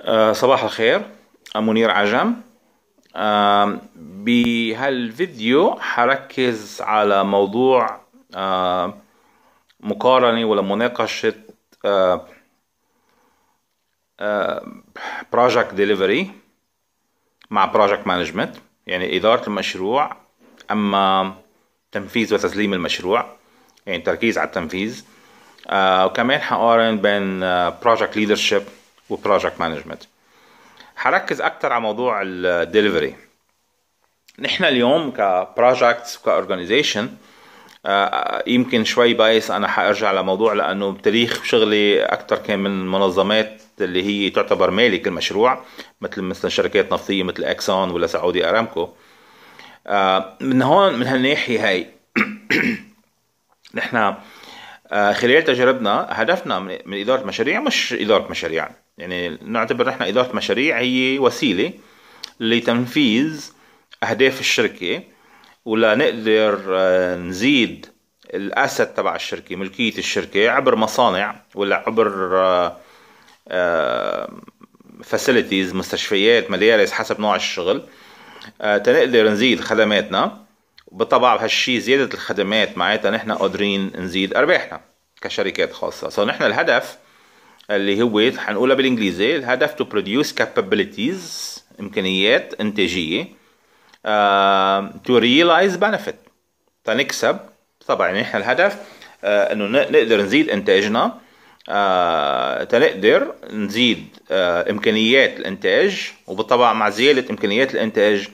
آه، صباح الخير منير عجم بهالفيديو حركز على موضوع مقارنة ولا مناقشة بروجكت ديليفري مع بروجكت مانجمنت يعني إدارة المشروع أما تنفيذ وتسليم المشروع يعني تركيز على التنفيذ آه، وكمان حقارن بين بروجكت آه، ليدرشيب وبروجكت مانجمنت حركز اكثر على موضوع الدليفري نحن اليوم كبروجكتس وكاورجنايزيشن آه، يمكن شوي بايس انا حارجع لموضوع لانه بتاريخ شغلي اكثر كان من المنظمات اللي هي تعتبر مالك المشروع مثل مثلا شركات نفطيه مثل اكسون ولا سعودي ارامكو آه، من هون من هالناحيه هاي نحن آه، خلال تجربنا هدفنا من اداره مشاريع مش اداره مشاريع يعني نعتبر نحن إدارة مشاريع هي وسيلة لتنفيذ أهداف الشركة ولنقدر آه، نزيد الأسد تبع الشركة ملكية الشركة عبر مصانع ولا عبر فاسيلتيز آه، آه، مستشفيات مدارس حسب نوع الشغل تنقدر نزيد خدماتنا بالطبع هالشيء زيادة الخدمات معناتها نحن قادرين نزيد أرباحنا كشركات خاصة سو نحن الهدف اللي هو حنقولها بالانجليزي الهدف تو بروديوس كابابيلتيز امكانيات انتاجيه تو ريلايز بنفيت تنكسب طبعا يعني احنا الهدف آه انه نقدر نزيد انتاجنا آه تنقدر نزيد آه امكانيات الانتاج وبالطبع مع زياده امكانيات الانتاج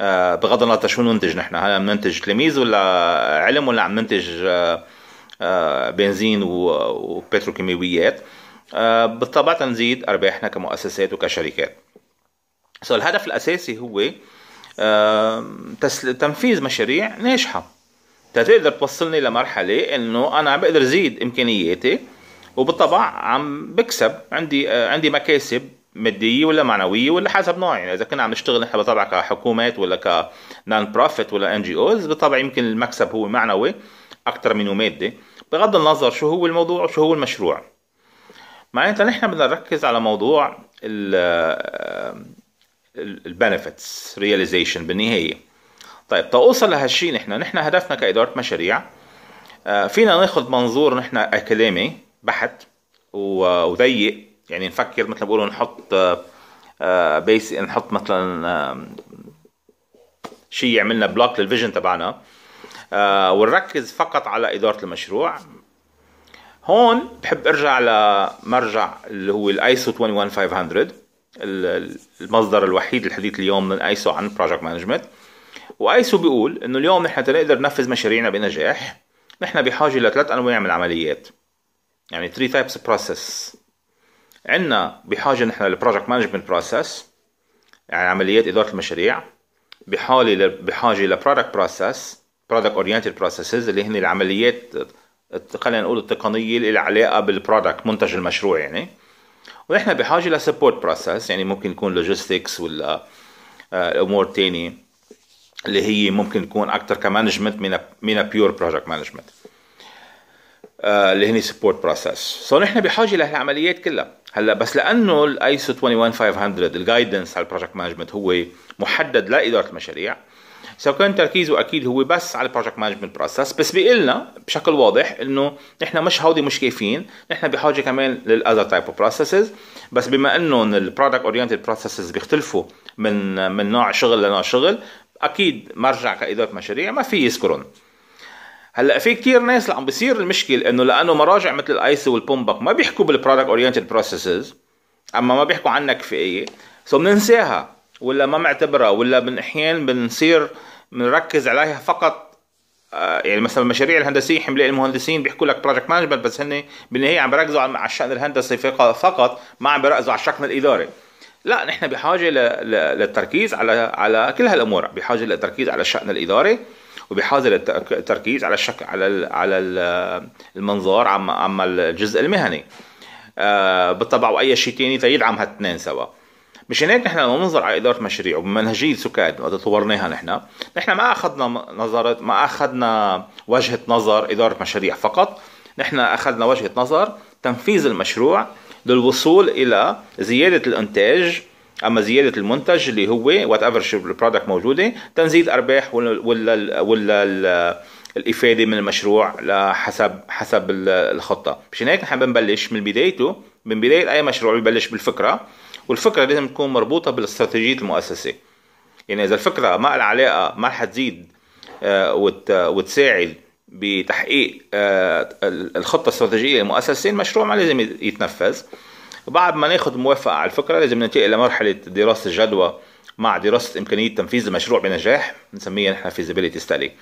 آه بغض النظر شو ننتج نحن هل عم ننتج تلاميذ ولا علم ولا عم ننتج آه آه بنزين وبتروكيماويات آه، بالطبع تنزيد أرباحنا كمؤسسات وكشركات سو so الهدف الأساسي هو تنفيذ مشاريع ناجحة تقدر توصلني لمرحلة إنه أنا عم بقدر زيد إمكانياتي وبالطبع عم بكسب عندي آه، عندي مكاسب ماديه ولا معنويه ولا حسب نوع يعني اذا كنا عم نشتغل نحن بالطبع كحكومات ولا كنان بروفيت ولا ان جي اوز بالطبع يمكن المكسب هو معنوي اكثر منه مادي بغض النظر شو هو الموضوع وشو هو المشروع معناتها نحن بدنا نركز على موضوع البنفيتس رياليزيشن بالنهايه طيب توصل لهالشيء نحن نحن هدفنا كاداره مشاريع آه، فينا ناخذ منظور نحن اكاديمي بحت وضيق يعني نفكر مثل ما بيقولوا نحط بيس آه، آه، نحط مثلا شيء يعملنا بلوك للفيجن تبعنا ونركز فقط على اداره المشروع هون بحب ارجع لمرجع اللي هو الايسو 21500 المصدر الوحيد الحديث اليوم من ايسو عن بروجكت مانجمنت وايسو بيقول انه اليوم نحن تنقدر ننفذ مشاريعنا بنجاح نحن بحاجه لثلاث انواع من العمليات يعني 3 تايبس بروسيس عندنا بحاجه نحن للبروجكت مانجمنت بروسيس يعني عمليات اداره المشاريع بحاله بحاجه لبرودكت بروسيس برودكت اورينتد بروسيسز اللي هن العمليات خلينا نقول التقنيه اللي علاقه بالبرودكت منتج المشروع يعني ونحن بحاجه لسبورت بروسس يعني ممكن يكون لوجيستكس ولا آه، امور ثانيه اللي هي ممكن تكون اكثر كمانجمنت من من بيور بروجكت مانجمنت اللي هن سبورت بروسس سو نحن بحاجه لهالعمليات كلها هلا بس لانه الايسو 21500 الجايدنس على البروجكت مانجمنت هو محدد لاداره المشاريع سو كان تركيزه اكيد هو بس على البروجكت مانجمنت بروسس بس بيقول بشكل واضح انه نحن مش هودي مش كيفين نحن بحاجه كمان للاذر تايب اوف بروسسز بس بما انه البرودكت اورينتد بروسسز بيختلفوا من من نوع شغل لنوع شغل اكيد مرجع كاداره مشاريع ما في يذكرهم هلا في كتير ناس اللي عم بيصير المشكل انه لانه مراجع مثل الايسي والبومبك ما بيحكوا بالبرودكت اورينتد بروسسز اما ما بيحكوا عنها كفايه سو بننساها ولا ما معتبرها ولا من احيان بنصير بنركز عليها فقط آه، يعني مثلا المشاريع الهندسيه حملها المهندسين بيحكوا لك بروجكت مانجمنت بس هن بالنهايه عم بيركزوا على الشان الهندسي فقط ما عم بيركزوا على الشان الاداري لا نحن بحاجه للتركيز على على كل هالامور بحاجه للتركيز على الشان الاداري وبحاجه للتركيز على الشكل على على المنظار عم عم الجزء المهني آه، بالطبع واي شيء ثاني تيدعم هالاثنين سوا مشان يعني هيك نحن لما بننظر على اداره مشاريع وبمنهجيه سكاد وقت طورناها نحن، نحن ما اخذنا نظره ما اخذنا وجهه نظر اداره مشاريع فقط، نحن اخذنا وجهه نظر تنفيذ المشروع للوصول الى زياده الانتاج اما زياده المنتج اللي هو وات ايفر البرودكت موجوده تنزيل ارباح ولا ولا, ولا الافاده من المشروع لحسب حسب الخطه مشان يعني هيك نحن بنبلش من بدايته من بدايه اي مشروع ببلش بالفكره والفكره لازم تكون مربوطه بالاستراتيجيه المؤسسه يعني اذا الفكره ما لها علاقه ما رح تزيد آه، وتساعد بتحقيق آه، الخطه الاستراتيجيه للمؤسسه المشروع ما لازم يتنفذ بعد ما ناخذ موافقه على الفكره لازم ننتقل لمرحله دراسه الجدوى مع دراسه امكانيه تنفيذ المشروع بنجاح بنسميها نحن فيزيبيليتي ستدي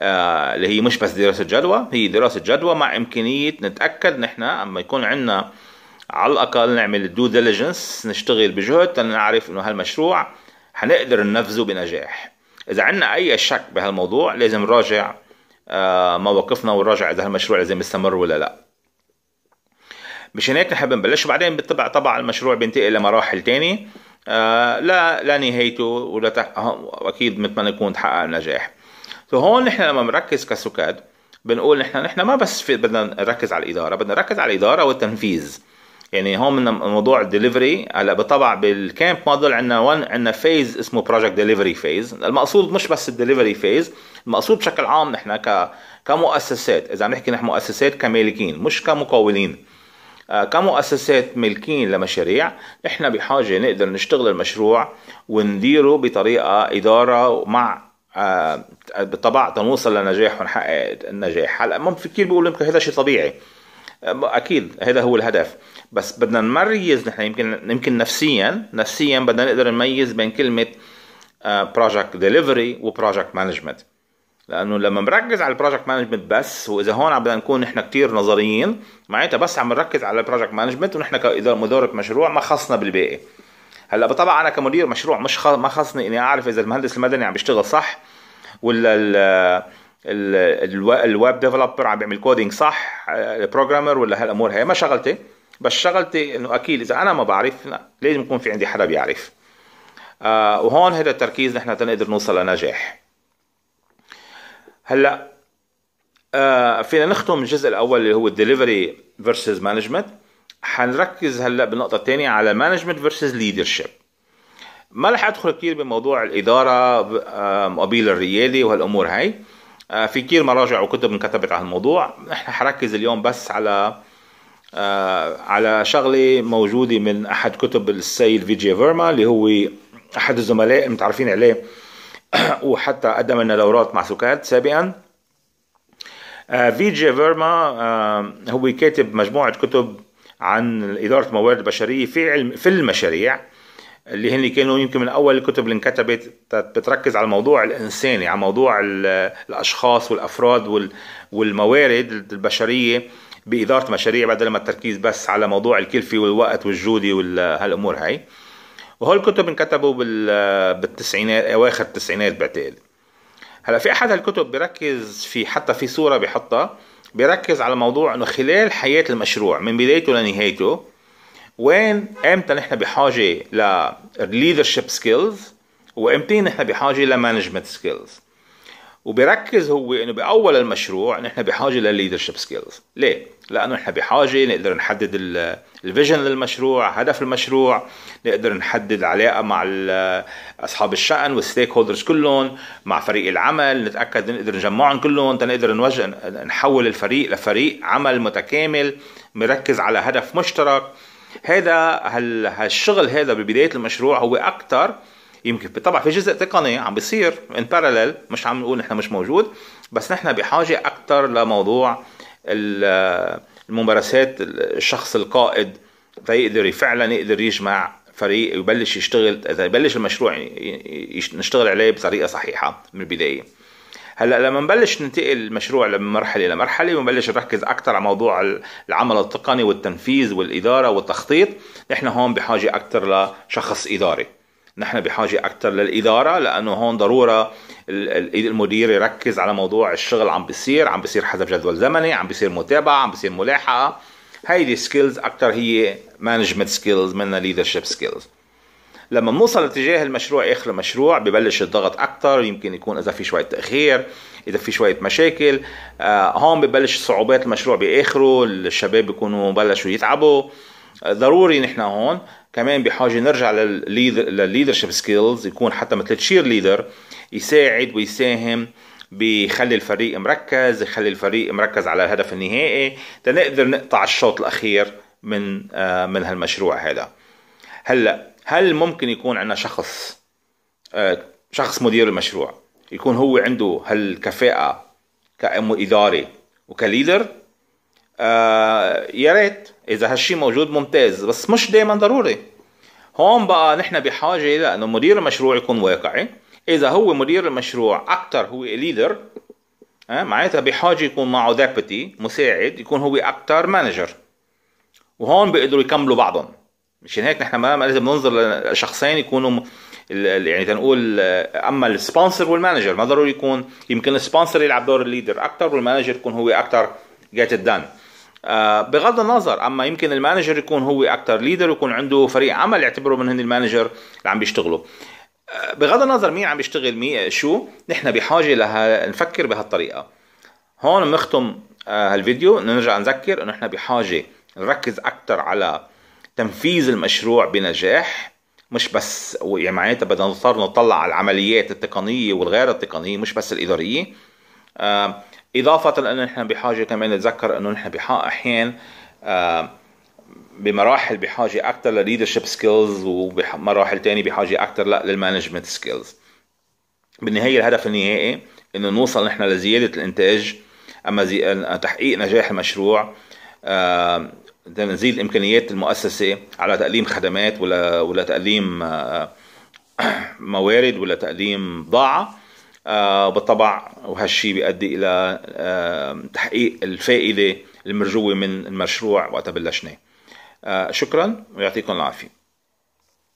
آه، اللي هي مش بس دراسه جدوى هي دراسه جدوى مع امكانيه نتاكد نحن اما يكون عندنا على الاقل نعمل الدو ديليجنس نشتغل بجهد لنعرف انه هالمشروع حنقدر ننفذه بنجاح اذا عندنا اي شك بهالموضوع لازم نراجع آه، مواقفنا ونراجع اذا هالمشروع لازم يستمر ولا لا مشان هيك نحب نبلش وبعدين بالطبع طبعا المشروع بينتقل لمراحل تاني آه، لا لا نهايته ولا آه، اكيد بنتمنى يكون تحقق النجاح فهون نحن لما بنركز كسكاد بنقول نحن نحن ما بس في بدنا نركز على الاداره بدنا نركز على الاداره والتنفيذ يعني هون من موضوع الدليفري هلا بالطبع بالكامب موديل عندنا ون عندنا فيز اسمه بروجكت دليفري فيز المقصود مش بس الدليفري فيز المقصود بشكل عام نحن ك كمؤسسات اذا عم نحكي نحن مؤسسات كمالكين مش كمقاولين آه، كمؤسسات ملكين لمشاريع نحن بحاجه نقدر نشتغل المشروع ونديره بطريقه اداره مع آه، بالطبع تنوصل لنجاح ونحقق النجاح هلا ما في كثير بيقولوا يمكن هذا شيء طبيعي اكيد هذا هو الهدف بس بدنا نميز نحن يمكن يمكن نفسيا نفسيا بدنا نقدر نميز بين كلمه بروجكت ديليفري وبروجكت مانجمنت لانه لما بنركز على البروجكت مانجمنت بس واذا هون عم بدنا نكون نحن كثير نظريين معناتها بس عم نركز على البروجكت مانجمنت ونحن كمدير مشروع ما خصنا بالباقي هلا طبعا انا كمدير مشروع مش خ... ما خصني اني اعرف اذا المهندس المدني عم بيشتغل صح ولا الويب ديفلوبر عم بيعمل كودينج صح البروجرامر آه، ولا هالامور هي ما شغلتي بس شغلتي انه اكيد اذا انا ما بعرف لازم يكون في عندي حدا بيعرف آه وهون هذا التركيز نحن تنقدر نوصل لنجاح هلا آه فينا نختم الجزء الاول اللي هو الدليفري فيرسز مانجمنت حنركز هلا بالنقطه الثانيه على مانجمنت فيرسز ليدرشيب ما رح ادخل كثير بموضوع الاداره آه، مقابل الرياده وهالامور هاي آه، في كثير مراجع وكتب انكتبت على الموضوع احنا حركز اليوم بس على آه، على شغله موجوده من احد كتب السيد فيجي فيرما اللي هو احد الزملاء متعرفين عليه وحتى قدم لنا دورات مع سكات سابقا آه، فيجي فيرما هو كاتب مجموعه كتب عن اداره الموارد البشريه في علم في المشاريع اللي هن كانوا يمكن من اول الكتب اللي انكتبت بتركز على الموضوع الانساني على موضوع الاشخاص والافراد والموارد البشريه باداره مشاريع بدل ما التركيز بس على موضوع الكلفه والوقت والجوده وهالامور هاي وهول الكتب انكتبوا بالتسعينات اواخر التسعينات بعتقد هلا في احد هالكتب بركز في حتى في صوره بحطها بركز على موضوع انه خلال حياه المشروع من بدايته لنهايته وين امتى نحن بحاجه للليدرشيب سكيلز وامتى نحن بحاجه لمانجمنت سكيلز وبركز هو انه باول المشروع نحن بحاجه للليدرشيب سكيلز ليه لانه نحن بحاجه نقدر نحدد الفيجن للمشروع هدف المشروع نقدر نحدد العلاقه مع اصحاب الشأن والستيك هولدرز كلهم مع فريق العمل نتاكد نقدر نجمعهم كلهم تنقدر نوجه نحول الفريق لفريق عمل متكامل مركز على هدف مشترك هذا هالشغل هذا ببدايه المشروع هو اكثر يمكن طبعا في جزء تقني عم بيصير ان بارلل مش عم نقول نحن مش موجود بس نحن بحاجه اكثر لموضوع الممارسات الشخص القائد تيقدر فعلا يقدر يجمع فريق يبلش يشتغل اذا يبلش المشروع نشتغل عليه بطريقه صحيحه من البدايه هلا لما نبلش ننتقل المشروع من مرحله لمرحله ونبلش نركز اكثر على موضوع العمل التقني والتنفيذ والاداره والتخطيط نحن هون بحاجه اكثر لشخص اداري نحن بحاجة أكثر للإدارة لأنه هون ضرورة المدير يركز على موضوع الشغل عم بيصير عم بيصير حسب جدول زمني عم بيصير متابعة عم بيصير ملاحقة هيدي سكيلز أكثر هي مانجمنت سكيلز من ليدرشيب سكيلز لما بنوصل لاتجاه المشروع اخر المشروع ببلش الضغط اكثر يمكن يكون اذا في شويه تاخير اذا في شويه مشاكل آه، هون ببلش صعوبات المشروع باخره الشباب بيكونوا بلشوا يتعبوا ضروري نحن هون كمان بحاجه نرجع للليدرشيب سكيلز يكون حتى مثل تشير ليدر يساعد ويساهم بيخلي الفريق مركز يخلي الفريق مركز على الهدف النهائي لنقدر نقطع الشوط الاخير من آه، من هالمشروع هذا هلا هل ممكن يكون عندنا شخص آه، شخص مدير المشروع يكون هو عنده هالكفاءة كإداري وكليدر آه، يا ريت إذا هالشي موجود ممتاز بس مش دايما ضروري هون بقى نحن بحاجة لأنه مدير المشروع يكون واقعي إذا هو مدير المشروع أكتر هو ليدر آه، معناتها بحاجة يكون معه ديبتي مساعد يكون هو أكتر مانجر وهون بيقدروا يكملوا بعضهم مش هيك نحن ما لازم ننظر لشخصين يكونوا يعني تنقول آه، اما السبونسر والمانجر ما ضروري يكون يمكن السبونسر يلعب دور الليدر اكثر والمانجر يكون هو اكثر جيت دان بغض النظر اما يمكن المانجر يكون هو اكثر ليدر ويكون عنده فريق عمل يعتبره من هن المانجر اللي عم بيشتغلوا آه، بغض النظر مين عم بيشتغل مين شو نحن بحاجه لها نفكر بهالطريقه هون بنختم آه، هالفيديو نرجع نذكر انه نحن بحاجه نركز اكثر على تنفيذ المشروع بنجاح مش بس يعني معناتها بدنا نضطر نطلع على العمليات التقنيه والغير التقنيه مش بس الاداريه آه، اضافه لانه نحن بحاجه كمان نتذكر انه نحن احيانا آه، بمراحل بحاجه اكثر لليدرشيب سكيلز ومراحل ثانيه بحاجه اكثر للمانجمنت سكيلز بالنهايه الهدف النهائي انه نوصل نحن لزياده الانتاج اما زي... تحقيق نجاح المشروع آه، تنزيل امكانيات المؤسسه على تقديم خدمات ولا ولا تقديم آه، موارد ولا تقديم بضاعه آه، بالطبع وهالشيء بيؤدي الى آه، تحقيق الفائده المرجوه من المشروع وقت بلشناه شكرا ويعطيكم العافيه